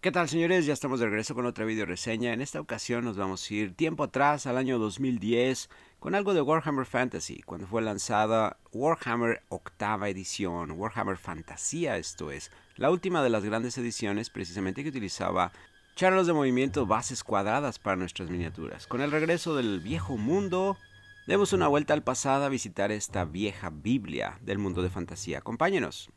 ¿Qué tal señores? Ya estamos de regreso con otra video reseña. En esta ocasión nos vamos a ir tiempo atrás al año 2010 con algo de Warhammer Fantasy, cuando fue lanzada Warhammer octava edición, Warhammer Fantasía esto es, la última de las grandes ediciones precisamente que utilizaba charlos de movimiento bases cuadradas para nuestras miniaturas. Con el regreso del viejo mundo, demos una vuelta al pasado a visitar esta vieja Biblia del mundo de fantasía. Acompáñenos.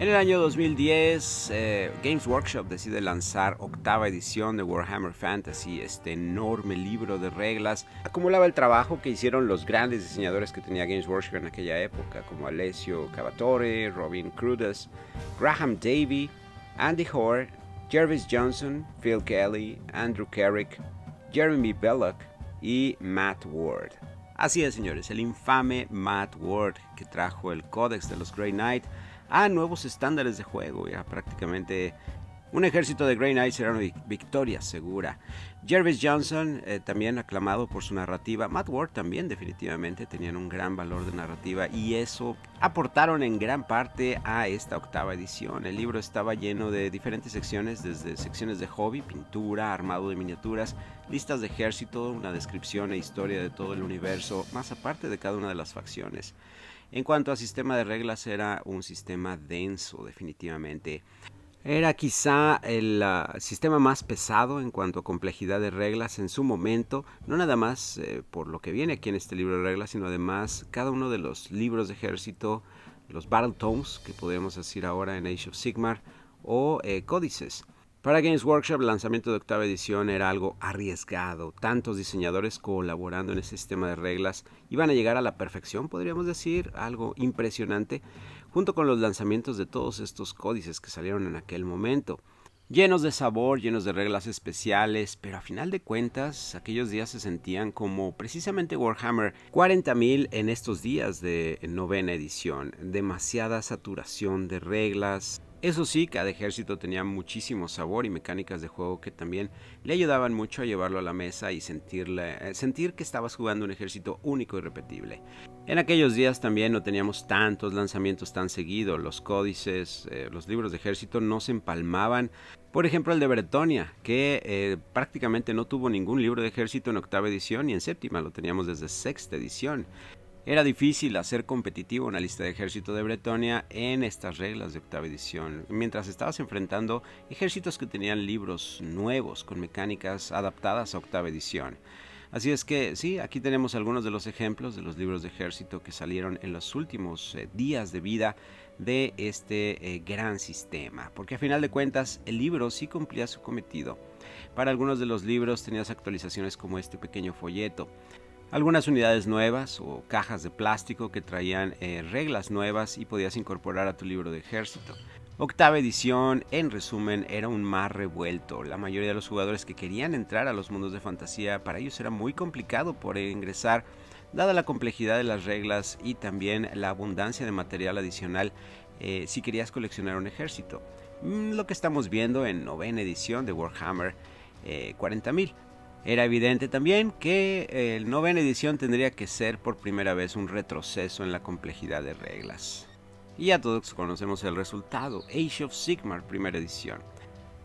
En el año 2010, eh, Games Workshop decide lanzar octava edición de Warhammer Fantasy, este enorme libro de reglas. Acumulaba el trabajo que hicieron los grandes diseñadores que tenía Games Workshop en aquella época, como Alessio Cavatore, Robin Crudas, Graham Davey, Andy Hoare, Jervis Johnson, Phil Kelly, Andrew Carrick, Jeremy Belloc y Matt Ward. Así es, señores, el infame Matt Ward que trajo el códex de los Grey Knight a nuevos estándares de juego. Ya prácticamente un ejército de Grey Knights era una victoria segura. Jervis Johnson, eh, también aclamado por su narrativa. Matt Ward también, definitivamente, tenían un gran valor de narrativa y eso aportaron en gran parte a esta octava edición. El libro estaba lleno de diferentes secciones, desde secciones de hobby, pintura, armado de miniaturas, listas de ejército, una descripción e historia de todo el universo, más aparte de cada una de las facciones. En cuanto a sistema de reglas, era un sistema denso definitivamente. Era quizá el ah, sistema más pesado en cuanto a complejidad de reglas en su momento, no nada más eh, por lo que viene aquí en este libro de reglas, sino además cada uno de los libros de ejército, los Battle Tomes, que podemos decir ahora en Age of Sigmar, o eh, códices. Para Games Workshop, el lanzamiento de octava edición era algo arriesgado. Tantos diseñadores colaborando en ese sistema de reglas iban a llegar a la perfección, podríamos decir, algo impresionante, junto con los lanzamientos de todos estos códices que salieron en aquel momento. Llenos de sabor, llenos de reglas especiales, pero a final de cuentas, aquellos días se sentían como precisamente Warhammer 40.000 en estos días de novena edición. Demasiada saturación de reglas, eso sí, cada ejército tenía muchísimo sabor y mecánicas de juego que también le ayudaban mucho a llevarlo a la mesa y eh, sentir que estabas jugando un ejército único y repetible. En aquellos días también no teníamos tantos lanzamientos tan seguidos, los códices, eh, los libros de ejército no se empalmaban. Por ejemplo, el de Bretonia, que eh, prácticamente no tuvo ningún libro de ejército en octava edición y en séptima, lo teníamos desde sexta edición. Era difícil hacer competitivo una lista de ejército de Bretonia en estas reglas de octava edición, mientras estabas enfrentando ejércitos que tenían libros nuevos con mecánicas adaptadas a octava edición. Así es que sí, aquí tenemos algunos de los ejemplos de los libros de ejército que salieron en los últimos eh, días de vida de este eh, gran sistema, porque a final de cuentas el libro sí cumplía su cometido. Para algunos de los libros tenías actualizaciones como este pequeño folleto algunas unidades nuevas o cajas de plástico que traían eh, reglas nuevas y podías incorporar a tu libro de ejército. Octava edición, en resumen, era un mar revuelto. La mayoría de los jugadores que querían entrar a los mundos de fantasía, para ellos era muy complicado por ingresar, dada la complejidad de las reglas y también la abundancia de material adicional eh, si querías coleccionar un ejército. Mm, lo que estamos viendo en novena edición de Warhammer 40.000. Eh, era evidente también que el eh, novena edición tendría que ser por primera vez un retroceso en la complejidad de reglas. Y ya todos conocemos el resultado, Age of Sigmar primera edición.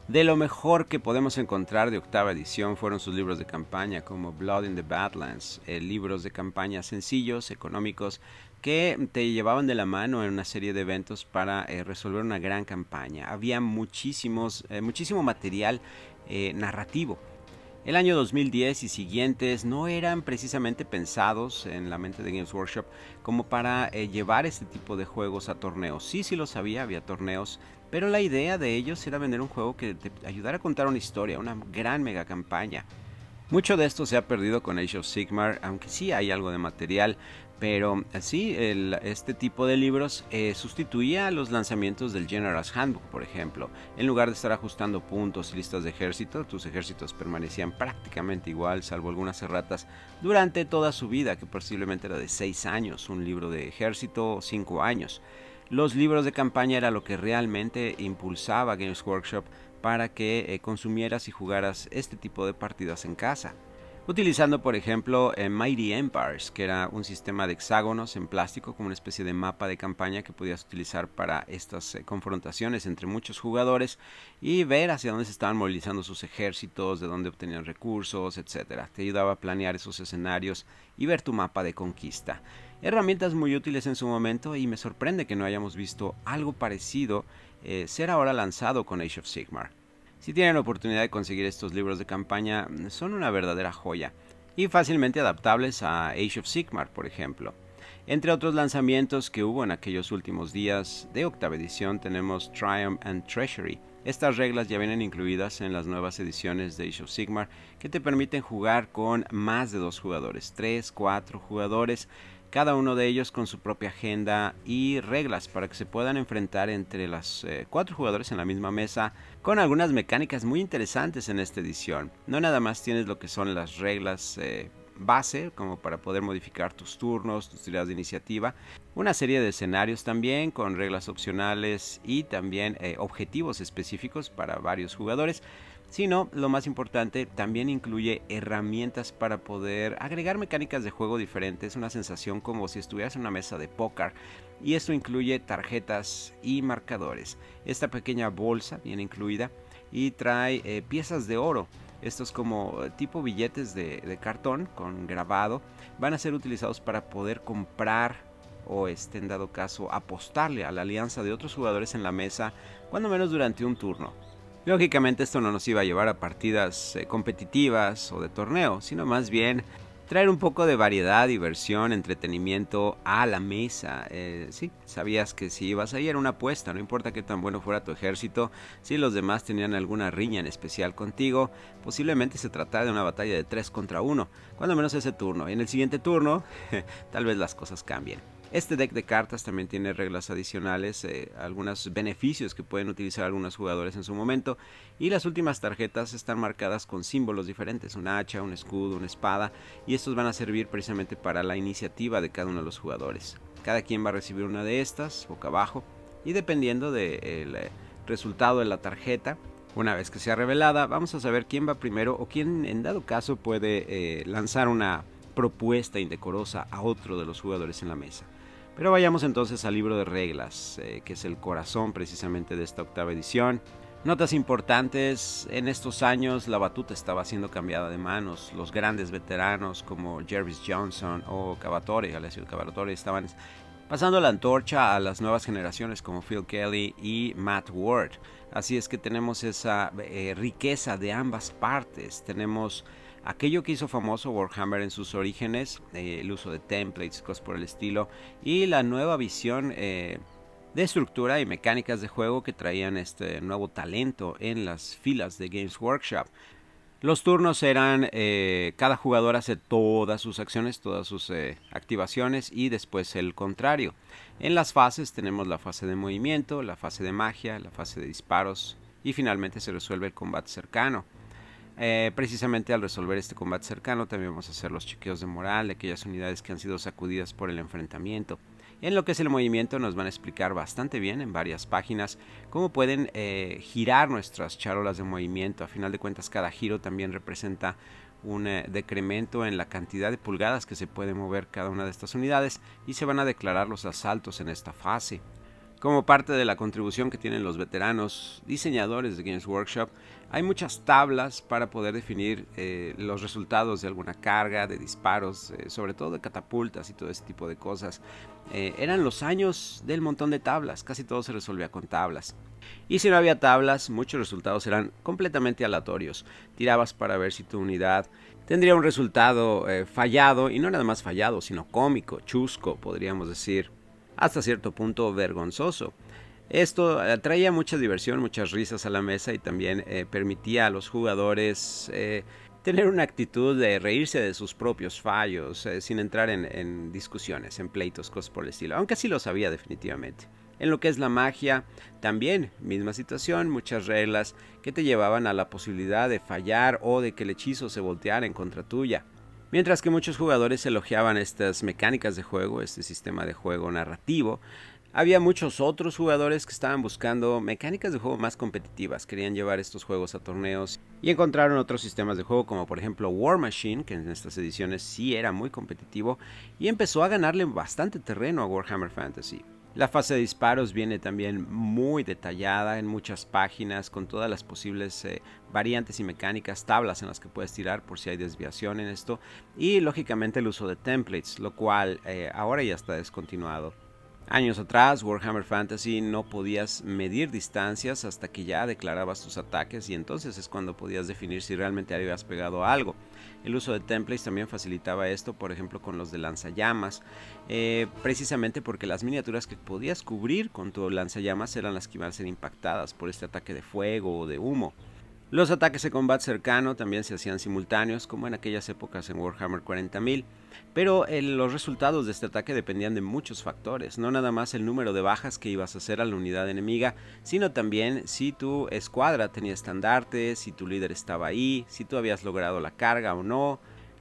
De lo mejor que podemos encontrar de octava edición fueron sus libros de campaña como Blood in the Badlands, eh, libros de campaña sencillos, económicos, que te llevaban de la mano en una serie de eventos para eh, resolver una gran campaña. Había muchísimos, muchísimo material narrativo el año 2010 y siguientes no eran precisamente pensados en la mente de Games Workshop como para eh, llevar este tipo de juegos a torneos. Sí, sí lo sabía, había torneos, pero la idea de ellos era vender un juego que te ayudara a contar una historia, una gran mega campaña. Mucho de esto se ha perdido con Age of Sigmar, aunque sí hay algo de material, pero eh, sí, este tipo de libros eh, sustituía los lanzamientos del General's Handbook, por ejemplo. En lugar de estar ajustando puntos y listas de ejército, tus ejércitos permanecían prácticamente igual, salvo algunas erratas, durante toda su vida, que posiblemente era de 6 años, un libro de ejército 5 años. Los libros de campaña era lo que realmente impulsaba Games Workshop para que eh, consumieras y jugaras este tipo de partidas en casa utilizando por ejemplo eh, Mighty Empires, que era un sistema de hexágonos en plástico como una especie de mapa de campaña que podías utilizar para estas eh, confrontaciones entre muchos jugadores y ver hacia dónde se estaban movilizando sus ejércitos, de dónde obtenían recursos, etc. Te ayudaba a planear esos escenarios y ver tu mapa de conquista. Herramientas muy útiles en su momento y me sorprende que no hayamos visto algo parecido eh, ser ahora lanzado con Age of Sigmar. Si tienen la oportunidad de conseguir estos libros de campaña, son una verdadera joya y fácilmente adaptables a Age of Sigmar, por ejemplo. Entre otros lanzamientos que hubo en aquellos últimos días de octava edición tenemos Triumph and Treasury. Estas reglas ya vienen incluidas en las nuevas ediciones de Age of Sigmar que te permiten jugar con más de dos jugadores, tres, cuatro jugadores, cada uno de ellos con su propia agenda y reglas para que se puedan enfrentar entre las eh, cuatro jugadores en la misma mesa con algunas mecánicas muy interesantes en esta edición. No nada más tienes lo que son las reglas eh, base, como para poder modificar tus turnos, tus tiradas de iniciativa, una serie de escenarios también con reglas opcionales y también eh, objetivos específicos para varios jugadores sino lo más importante también incluye herramientas para poder agregar mecánicas de juego diferentes, una sensación como si estuvieras en una mesa de póker y esto incluye tarjetas y marcadores. Esta pequeña bolsa viene incluida y trae eh, piezas de oro. Estos como eh, tipo billetes de, cartón con grabado van a ser utilizados para poder comprar o este, en dado caso apostarle a la alianza de otros jugadores en la mesa, cuando menos durante un turno. Lógicamente esto no nos iba a llevar a partidas eh, competitivas o de torneo, sino más bien traer un poco de variedad, diversión, entretenimiento a la mesa. Eh, sabías que si ibas ahí era una apuesta, no importa qué tan bueno fuera tu ejército, si los demás tenían alguna riña en especial contigo, posiblemente se tratara de una batalla de 3 contra 1, cuando menos ese turno. Y en el siguiente turno, tal vez las cosas cambien. Este deck de cartas también tiene reglas adicionales, eh, algunos beneficios que pueden utilizar algunos jugadores en su momento. Y las últimas tarjetas están marcadas con símbolos diferentes, un hacha, un escudo, una espada. Y estos van a servir precisamente para la iniciativa de cada uno de los jugadores. Cada quien va a recibir una de estas, boca abajo. Y dependiendo del eh, resultado de la tarjeta, una vez que sea revelada, vamos a saber quién va primero o quién en dado caso puede eh, lanzar una propuesta indecorosa a otro de los jugadores en la mesa. Pero vayamos entonces al libro de reglas, eh, que es el corazón precisamente de esta octava edición. Notas importantes, en estos años la batuta estaba siendo cambiada de manos, los grandes veteranos como Jervis Johnson o Cavatore, Alessio Cavatore, estaban pasando la antorcha a las nuevas generaciones como Phil Kelly y Matt Ward. Así es que tenemos esa eh, riqueza de ambas partes, tenemos aquello que hizo famoso Warhammer en sus orígenes, eh, el uso de templates, cosas por el estilo, y la nueva visión eh, de estructura y mecánicas de juego que traían este nuevo talento en las filas de Games Workshop. Los turnos eran, eh, cada jugador hace todas sus acciones, todas sus activaciones y después el contrario. En las fases tenemos la fase de movimiento, la fase de magia, la fase de disparos y finalmente se resuelve el combate cercano. Eh, precisamente al resolver este combate cercano también vamos a hacer los chequeos de moral de aquellas unidades que han sido sacudidas por el enfrentamiento. En lo que es el movimiento nos van a explicar bastante bien en varias páginas cómo pueden eh, girar nuestras charolas de movimiento. A final de cuentas cada giro también representa un eh, decremento en la cantidad de pulgadas que se puede mover cada una de estas unidades y se van a declarar los asaltos en esta fase. Como parte de la contribución que tienen los veteranos diseñadores de Games Workshop, hay muchas tablas para poder definir eh, los resultados de alguna carga, de disparos, eh, sobre todo de catapultas y todo ese tipo de cosas. Eh, eran los años del montón de tablas, casi todo se resolvía con tablas. Y si no había tablas, muchos resultados eran completamente aleatorios. Tirabas para ver si tu unidad tendría un resultado fallado, y no nada más fallado, sino cómico, chusco, podríamos decir, hasta cierto punto vergonzoso. Esto eh, traía mucha diversión, muchas risas a la mesa y también eh, permitía a los jugadores eh, tener una actitud de reírse de sus propios fallos, sin entrar en, en, discusiones, en pleitos, cosas por el estilo, aunque sí lo sabía definitivamente. En lo que es la magia, también misma situación, muchas reglas que te llevaban a la posibilidad de fallar o de que el hechizo se volteara en contra tuya. Mientras que muchos jugadores elogiaban estas mecánicas de juego, este sistema de juego narrativo, había muchos otros jugadores que estaban buscando mecánicas de juego más competitivas, querían llevar estos juegos a torneos y encontraron otros sistemas de juego como por ejemplo War Machine, que en estas ediciones sí era muy competitivo y empezó a ganarle bastante terreno a Warhammer Fantasy. La fase de disparos viene también muy detallada en muchas páginas con todas las posibles eh, variantes y mecánicas, tablas en las que puedes tirar por si hay desviación en esto y lógicamente el uso de templates, lo cual eh, ahora ya está descontinuado. Años atrás, Warhammer Fantasy no podías medir distancias hasta que ya declarabas tus ataques y entonces es cuando podías definir si realmente habías pegado algo. El uso de templates también facilitaba esto, por ejemplo con los de lanzallamas, eh, precisamente porque las miniaturas que podías cubrir con tu lanzallamas eran las que iban a ser impactadas por este ataque de fuego o de humo. Los ataques de combate cercano también se hacían simultáneos, como en aquellas épocas en Warhammer 40.000, pero eh, los resultados de este ataque dependían de muchos factores, no nada más el número de bajas que ibas a hacer a la unidad enemiga, sino también si tu escuadra tenía estandarte, si tu líder estaba ahí, si tú habías logrado la carga o no.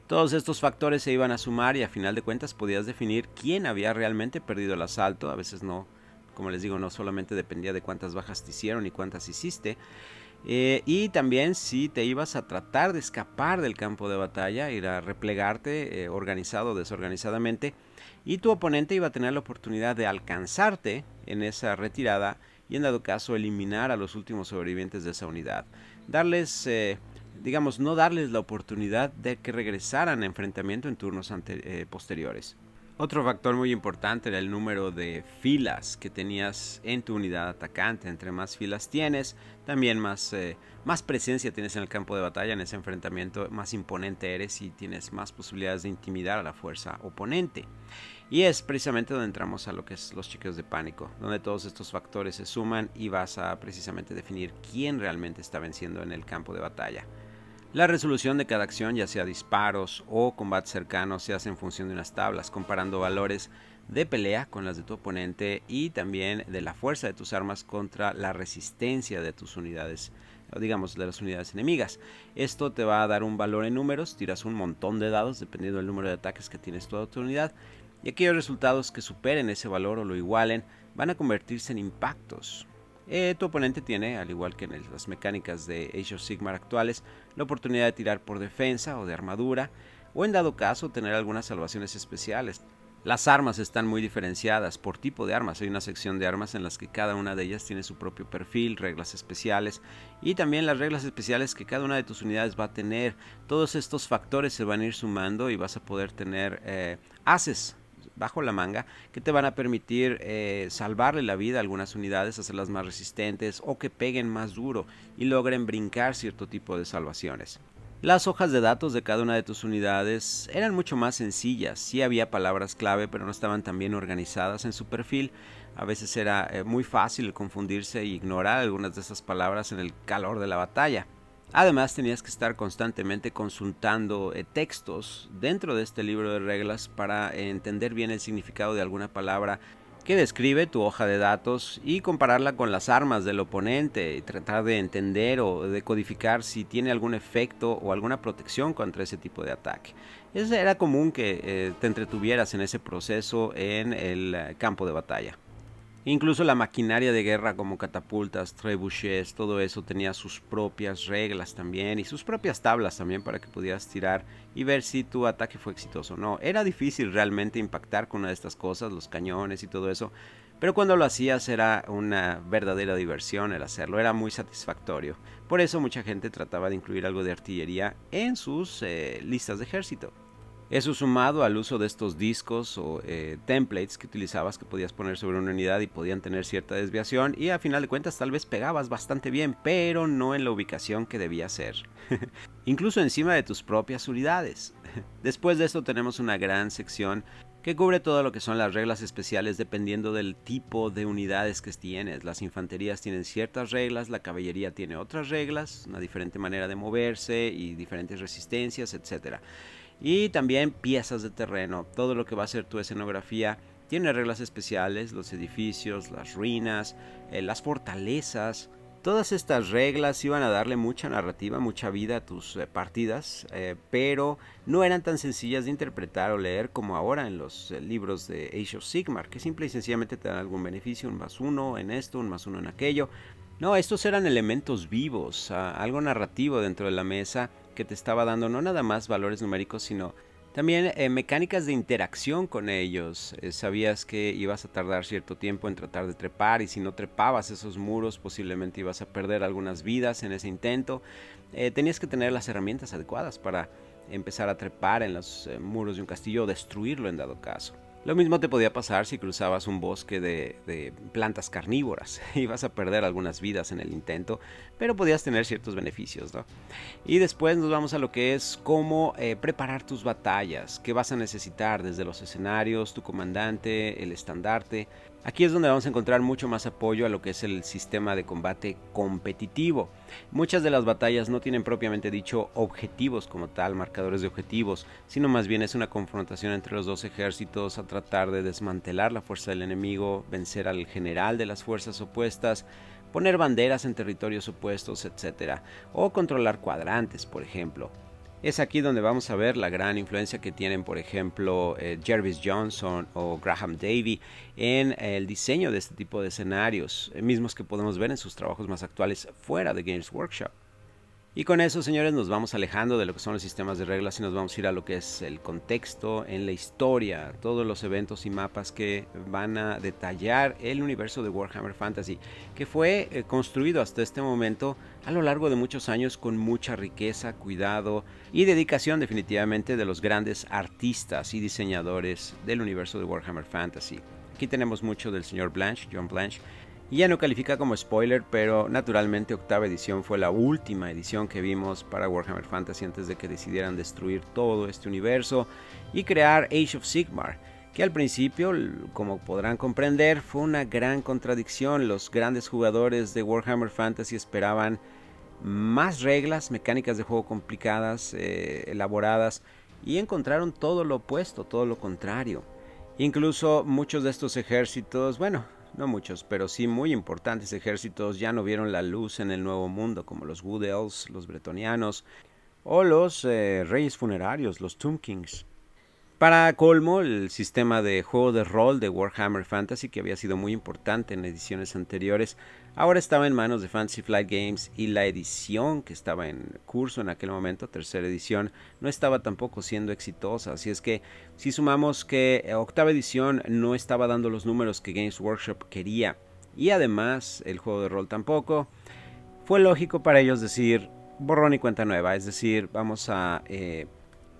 Todos estos factores se iban a sumar y a final de cuentas podías definir quién había realmente perdido el asalto, a veces no, como les digo, no solamente dependía de cuántas bajas te hicieron y cuántas hiciste, eh, y también si te ibas a tratar de escapar del campo de batalla, ir a replegarte eh, organizado o desorganizadamente, y tu oponente iba a tener la oportunidad de alcanzarte en esa retirada y en dado caso eliminar a los últimos sobrevivientes de esa unidad. Darles, eh, digamos, no darles la oportunidad de que regresaran a enfrentamiento en turnos posteriores. Otro factor muy importante era el número de filas que tenías en tu unidad atacante. Entre más filas tienes, también eh, más, presencia tienes en el campo de batalla, en ese enfrentamiento, más imponente eres y tienes más posibilidades de intimidar a la fuerza oponente. Y es precisamente donde entramos a lo que es los chequeos de pánico, donde todos estos factores se suman y vas a precisamente definir quién realmente está venciendo en el campo de batalla. La resolución de cada acción, ya sea disparos o combate cercano, se hace en función de unas tablas, comparando valores de pelea con las de tu oponente y también de la fuerza de tus armas contra la resistencia de tus unidades, o digamos, de las unidades enemigas. Esto te va a dar un valor en números, tiras un montón de dados dependiendo del número de ataques que tienes toda tu unidad y aquellos resultados que superen ese valor o lo igualen van a convertirse en impactos eh, tu oponente tiene, al igual que en las mecánicas de Age of Sigmar actuales, la oportunidad de tirar por defensa o de armadura, o en dado caso tener algunas salvaciones especiales. Las armas están muy diferenciadas por tipo de armas. Hay una sección de armas en las que cada una de ellas tiene su propio perfil, reglas especiales y también las reglas especiales que cada una de tus unidades va a tener. Todos estos factores se van a ir sumando y vas a poder tener eh, haces bajo la manga que te van a permitir eh, salvarle la vida a algunas unidades, hacerlas más resistentes o que peguen más duro y logren brincar cierto tipo de salvaciones. Las hojas de datos de cada una de tus unidades eran mucho más sencillas, sí había palabras clave pero no estaban tan bien organizadas en su perfil, a veces era eh, muy fácil confundirse e ignorar algunas de esas palabras en el calor de la batalla. Además tenías que estar constantemente consultando eh, textos dentro de este libro de reglas para entender bien el significado de alguna palabra que describe tu hoja de datos y compararla con las armas del oponente y tratar de entender o decodificar si tiene algún efecto o alguna protección contra ese tipo de ataque. era común que eh, te entretuvieras en ese proceso en el eh, campo de batalla. Incluso la maquinaria de guerra como catapultas, trebuchets, todo eso tenía sus propias reglas también y sus propias tablas también para que pudieras tirar y ver si tu ataque fue exitoso o no. Era difícil realmente impactar con una de estas cosas, los cañones y todo eso, pero cuando lo hacías era una verdadera diversión el hacerlo, era muy satisfactorio. Por eso mucha gente trataba de incluir algo de artillería en sus eh, listas de ejército. Eso sumado al uso de estos discos o eh, templates que utilizabas que podías poner sobre una unidad y podían tener cierta desviación y a final de cuentas tal vez pegabas bastante bien, pero no en la ubicación que debía ser. Incluso encima de tus propias unidades. Después de esto tenemos una gran sección que cubre todo lo que son las reglas especiales dependiendo del tipo de unidades que tienes. Las infanterías tienen ciertas reglas, la caballería tiene otras reglas, una diferente manera de moverse y diferentes resistencias, etc. Y también piezas de terreno, todo lo que va a ser tu escenografía tiene reglas especiales, los edificios, las ruinas, eh, las fortalezas. Todas estas reglas iban a darle mucha narrativa, mucha vida a tus eh, partidas, eh, pero no eran tan sencillas de interpretar o leer como ahora en los libros de Age of Sigmar, que simple y sencillamente te dan algún beneficio, un más uno en esto, un más uno en aquello. No, estos eran elementos vivos, ah, algo narrativo dentro de la mesa que te estaba dando no nada más valores numéricos, sino también eh, mecánicas de interacción con ellos. Eh, sabías que ibas a tardar cierto tiempo en tratar de trepar y si no trepabas esos muros posiblemente ibas a perder algunas vidas en ese intento. Eh, tenías que tener las herramientas adecuadas para empezar a trepar en los muros de un castillo o destruirlo en dado caso. Lo mismo te podía pasar si cruzabas un bosque de, plantas carnívoras. Ibas a perder algunas vidas en el intento, pero podías tener ciertos beneficios, ¿no? Y después nos vamos a lo que es cómo eh, preparar tus batallas, qué vas a necesitar desde los escenarios, tu comandante, el estandarte, Aquí es donde vamos a encontrar mucho más apoyo a lo que es el sistema de combate competitivo. Muchas de las batallas no tienen propiamente dicho objetivos como tal, marcadores de objetivos, sino más bien es una confrontación entre los dos ejércitos a tratar de desmantelar la fuerza del enemigo, vencer al general de las fuerzas opuestas, poner banderas en territorios opuestos, etc. O controlar cuadrantes, por ejemplo. Es aquí donde vamos a ver la gran influencia que tienen, por ejemplo, eh, Jervis Johnson o Graham Davy en el diseño de este tipo de escenarios, eh, mismos que podemos ver en sus trabajos más actuales fuera de Games Workshop. Y con eso, señores, nos vamos alejando de lo que son los sistemas de reglas y nos vamos a ir a lo que es el contexto en la historia, todos los eventos y mapas que van a detallar el universo de Warhammer Fantasy, que fue eh, construido hasta este momento a lo largo de muchos años con mucha riqueza, cuidado y dedicación definitivamente de los grandes artistas y diseñadores del universo de Warhammer Fantasy. Aquí tenemos mucho del señor Blanche, John Blanche, y ya no califica como spoiler, pero naturalmente octava edición fue la última edición que vimos para Warhammer Fantasy antes de que decidieran destruir todo este universo y crear Age of Sigmar que al principio, como podrán comprender, fue una gran contradicción. Los grandes jugadores de Warhammer Fantasy esperaban más reglas, mecánicas de juego complicadas, eh, elaboradas, y encontraron todo lo opuesto, todo lo contrario. Incluso muchos de estos ejércitos, bueno, no muchos, pero sí muy importantes ejércitos ya no vieron la luz en el Nuevo Mundo, como los Woodells, los bretonianos o los eh, reyes funerarios, los Tomb Kings. Para colmo, el sistema de juego de rol de Warhammer Fantasy, que había sido muy importante en ediciones anteriores, ahora estaba en manos de Fantasy Flight Games y la edición que estaba en curso en aquel momento, tercera edición, no estaba tampoco siendo exitosa. Así es que si sumamos que eh, octava edición no estaba dando los números que Games Workshop quería y además el juego de rol tampoco, fue lógico para ellos decir borrón y cuenta nueva, es decir, vamos a... Eh,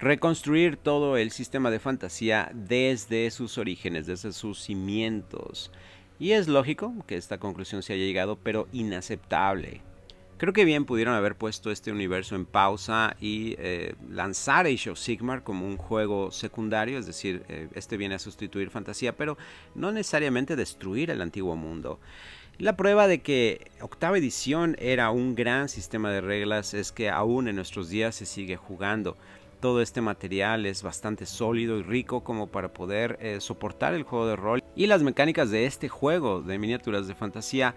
reconstruir todo el sistema de fantasía desde sus orígenes, desde sus cimientos. Y es lógico que esta conclusión se haya llegado, pero inaceptable. Creo que bien pudieron haber puesto este universo en pausa y eh, lanzar Age of Sigmar como un juego secundario, es decir, eh, este viene a sustituir fantasía, pero no necesariamente destruir el antiguo mundo. La prueba de que octava edición era un gran sistema de reglas es que aún en nuestros días se sigue jugando todo este material es bastante sólido y rico como para poder eh, soportar el juego de rol y las mecánicas de este juego de miniaturas de fantasía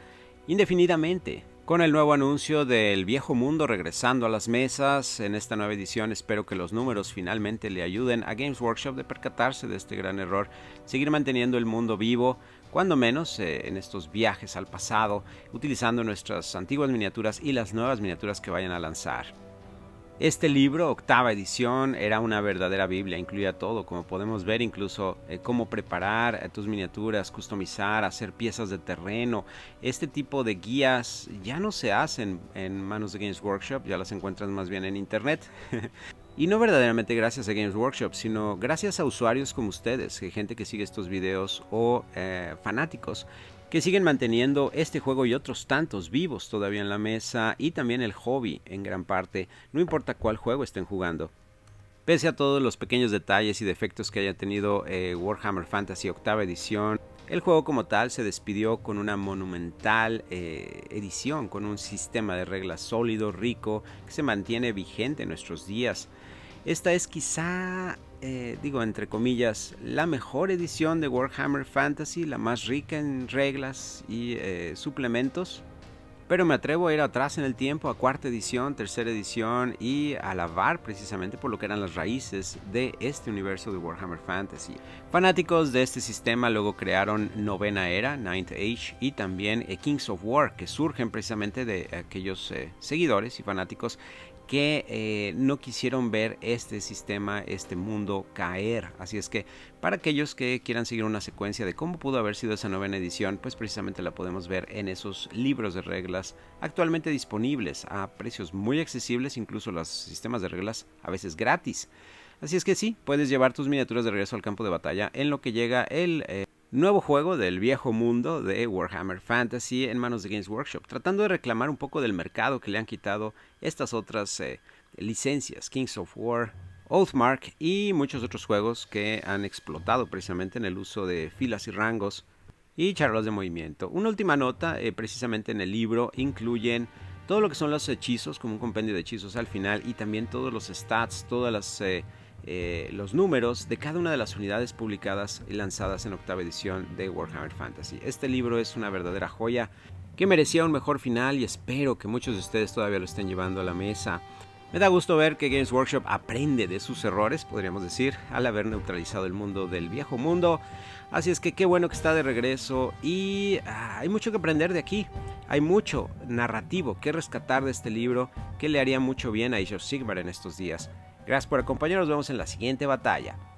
indefinidamente. Con el nuevo anuncio del viejo mundo regresando a las mesas, en esta nueva edición espero que los números finalmente le ayuden a Games Workshop de percatarse de este gran error, seguir manteniendo el mundo vivo, cuando menos eh, en estos viajes al pasado, utilizando nuestras antiguas miniaturas y las nuevas miniaturas que vayan a lanzar. Este libro, octava edición, era una verdadera Biblia, incluía todo, como podemos ver incluso eh, cómo preparar eh, tus miniaturas, customizar, hacer piezas de terreno. Este tipo de guías ya no se hacen en manos de Games Workshop, ya las encuentras más bien en internet. Y no verdaderamente gracias a Games Workshop, sino gracias a usuarios como ustedes, gente que sigue estos videos o eh, fanáticos que siguen manteniendo este juego y otros tantos vivos todavía en la mesa y también el hobby en gran parte, no importa cuál juego estén jugando. Pese a todos los pequeños detalles y defectos que haya tenido eh, Warhammer Fantasy octava edición, el juego como tal se despidió con una monumental eh, edición, con un sistema de reglas sólido, rico, que se mantiene vigente en nuestros días. Esta es quizá eh, digo entre comillas, la mejor edición de Warhammer Fantasy, la más rica en reglas y eh, suplementos. Pero me atrevo a ir atrás en el tiempo, a cuarta edición, tercera edición y alabar precisamente por lo que eran las raíces de este universo de Warhammer Fantasy. Fanáticos de este sistema luego crearon Novena Era, Ninth Age y también eh, Kings of War, que surgen precisamente de aquellos seguidores y fanáticos que eh, no quisieron ver este sistema, este mundo caer. Así es que para aquellos que quieran seguir una secuencia de cómo pudo haber sido esa novena edición, pues precisamente la podemos ver en esos libros de reglas actualmente disponibles a precios muy accesibles, incluso los sistemas de reglas a veces gratis. Así es que sí, puedes llevar tus miniaturas de regreso al campo de batalla en lo que llega el... Eh, nuevo juego del viejo mundo de Warhammer Fantasy en manos de Games Workshop, tratando de reclamar un poco del mercado que le han quitado estas otras eh, licencias, Kings of War, Oathmark y muchos otros juegos que han explotado precisamente en el uso de filas y rangos y charlas de movimiento. Una última nota, eh, precisamente en el libro, incluyen todo lo que son los hechizos, como un compendio de hechizos al final, y también todos los stats, todas las... Eh, eh, los números de cada una de las unidades publicadas y lanzadas en octava edición de Warhammer Fantasy. Este libro es una verdadera joya que merecía un mejor final y espero que muchos de ustedes todavía lo estén llevando a la mesa. Me da gusto ver que Games Workshop aprende de sus errores, podríamos decir, al haber neutralizado el mundo del viejo mundo. Así es que qué bueno que está de regreso y ah, hay mucho que aprender de aquí. Hay mucho narrativo que rescatar de este libro que le haría mucho bien a Age Sigmar en estos días. Gracias por acompañarnos, nos vemos en la siguiente batalla.